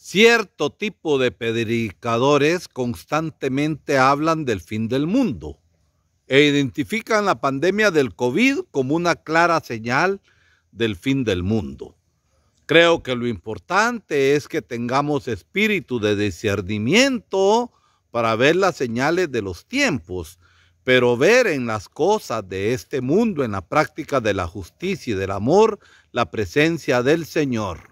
cierto tipo de predicadores constantemente hablan del fin del mundo e identifican la pandemia del COVID como una clara señal del fin del mundo. Creo que lo importante es que tengamos espíritu de discernimiento para ver las señales de los tiempos, pero ver en las cosas de este mundo, en la práctica de la justicia y del amor, la presencia del Señor.